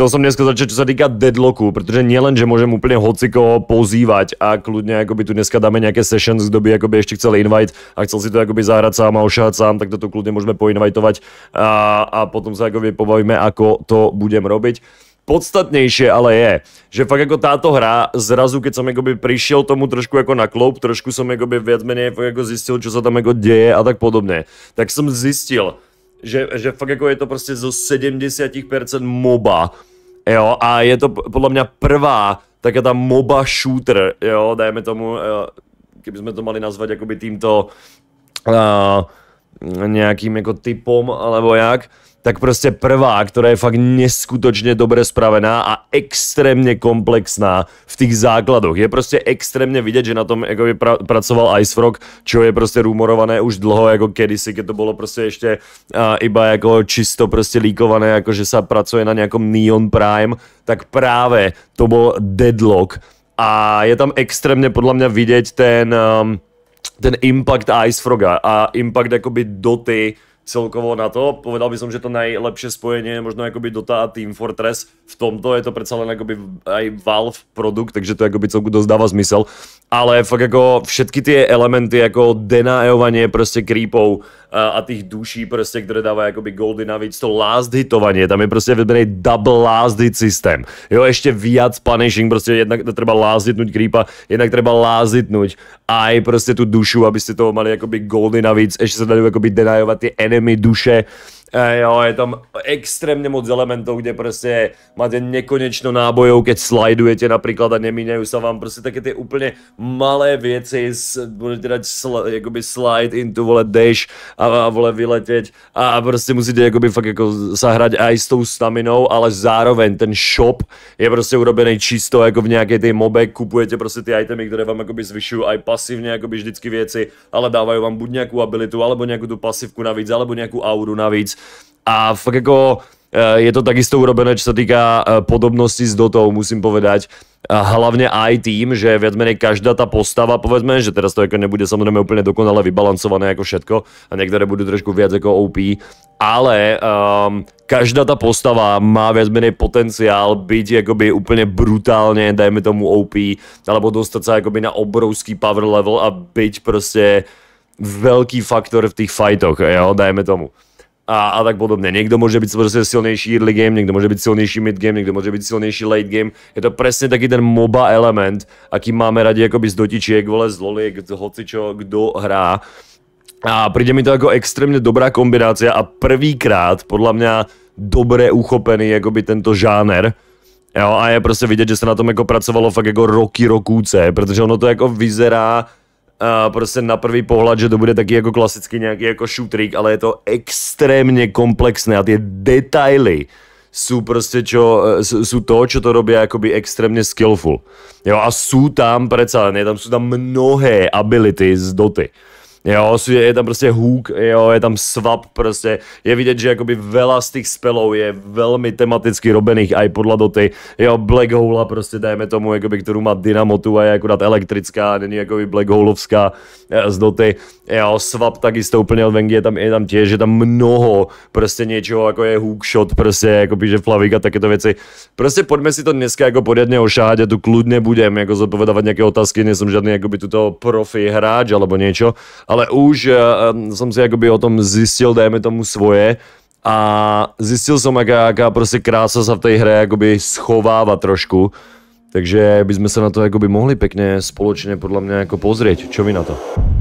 chcel som dneska začať, čo sa týka deadlocku, pretože nielen, že môžem úplne hociko pozývať a kľudne akoby tu dneska dáme nejaké sessions, kto by akoby ešte chcel invite a chcel si to akoby zahrať sám a ošahať sám, tak to kľudne môžeme poinvajtovať a, a potom sa akoby pobavíme, ako to budem robiť podstatnejšie ale je, že fakt ako táto hra, zrazu keď som akoby prišiel tomu trošku ako na kloup, trošku som akoby viac menej ako zistil, čo sa tam ako deje a tak podobne, tak som zistil, že, že fakt ako je to proste zo 70% moba, jo, a je to podle mě prvá taká tá MOBA shooter, jo, dajme tomu, jo, keby sme to mali nazvať akoby týmto uh, nejakým ako typom alebo jak, tak proste prvá, ktorá je fakt neskutočne dobre spravená a extrémne komplexná v tých základoch. Je proste extrémne vidieť, že na tom ako pra- pracoval Ice Frog, čo je proste rumorované už dlho, ako kedysi, keď to bolo proste ešte a, iba ako čisto proste líkované, ako že sa pracuje na nejakom Neon Prime, tak práve to bol Deadlock a je tam extrémne podľa mňa vidieť ten... Um, ten impact Ice Froga a impact jakoby Doty celkovo na to. Povedal by som, že to najlepšie spojenie je možno akoby Dota a Team Fortress. V tomto je to predsa len akoby aj Valve produkt, takže to akoby celku dosť dáva zmysel. Ale fakt ako všetky tie elementy ako denaeovanie proste creepov, a, a tých duší proste, ktoré dáva akoby goldy navíc, to last hitovanie, tam je proste vybraný double last hit systém. Jo, ešte viac punishing, proste jednak treba last hitnúť creepa, jednak treba last hitnúť aj proste tú dušu, aby ste toho mali akoby goldy navíc, ešte sa dajú akoby denajovať tie enemy duše, e, jo, je tam extrémne moc elementov, kde proste máte nekonečno nábojov, keď slajdujete napríklad a nemíňajú sa vám proste také tie úplne malé vieci, budete dať sl- akoby slide into vole dash a, a vole vyleteť a, a proste musíte jakoby fakt jako sa hrať aj s tou staminou, ale zároveň ten shop je proste urobený čisto ako v nejakej tej mobe, kupujete proste tie itemy, ktoré vám akoby zvyšujú aj pasívne akoby vždycky veci, ale dávajú vám buď nejakú abilitu, alebo nejakú tú pasívku navíc, alebo nejakú auru navíc a fakt ako eh, je to takisto urobené, čo sa týka eh, podobnosti s Dotou, musím povedať. A hlavne aj tým, že viac menej každá tá postava, povedzme, že teraz to ako nebude samozrejme úplne dokonale vybalancované ako všetko a niektoré budú trošku viac ako OP, ale um, každá tá postava má viac menej potenciál byť akoby úplne brutálne, dajme tomu OP, alebo dostať sa akoby na obrovský power level a byť proste veľký faktor v tých fajtoch, jo, dajme tomu a, a tak podobne. Niekto môže byť proste silnejší early game, niekto môže byť silnejší mid game, niekto môže byť silnejší late game. Je to presne taký ten MOBA element, aký máme radi akoby z dotičiek, vole z loliek, hocičo, kto hrá. A príde mi to ako extrémne dobrá kombinácia a prvýkrát podľa mňa dobre uchopený akoby tento žáner. Jo, a je proste vidieť, že sa na tom ako pracovalo fakt ako roky, rokúce, pretože ono to ako vyzerá uh, prostě na prvý pohled, že to bude taky jako klasicky nějaký jako šutrík, ale je to extrémně komplexné a ty detaily sú proste čo, e, sú to, čo to robia akoby extrémne skillful. Jo, a sú tam, predsa len, tam sú tam mnohé ability z doty. Jo, sú, je tam proste hook, jo, je tam swap proste. Je vidieť, že akoby veľa z tých spelov je veľmi tematicky robených aj podľa do tej jo, black hole proste dajme tomu, akoby, ktorú má Dynamo tu a je akurát elektrická, není akoby black holeovská eh, z doty. Jo, swap takisto úplne od Vengie, je tam, je tam tiež, že tam mnoho proste niečoho, ako je hook shot, proste akoby, že Flavik a takéto veci. Proste poďme si to dneska ako poriadne ošáhať a tu kľudne budem ako zodpovedávať nejaké otázky, nie som žiadny akoby tuto profi hráč alebo niečo, ale už uh, som si akoby o tom zistil, dajme tomu svoje, a zistil som, aká, aká proste krása sa v tej hre akoby schováva trošku. Takže by sme sa na to akoby mohli pekne spoločne podľa mňa ako pozrieť. Čo vy na to?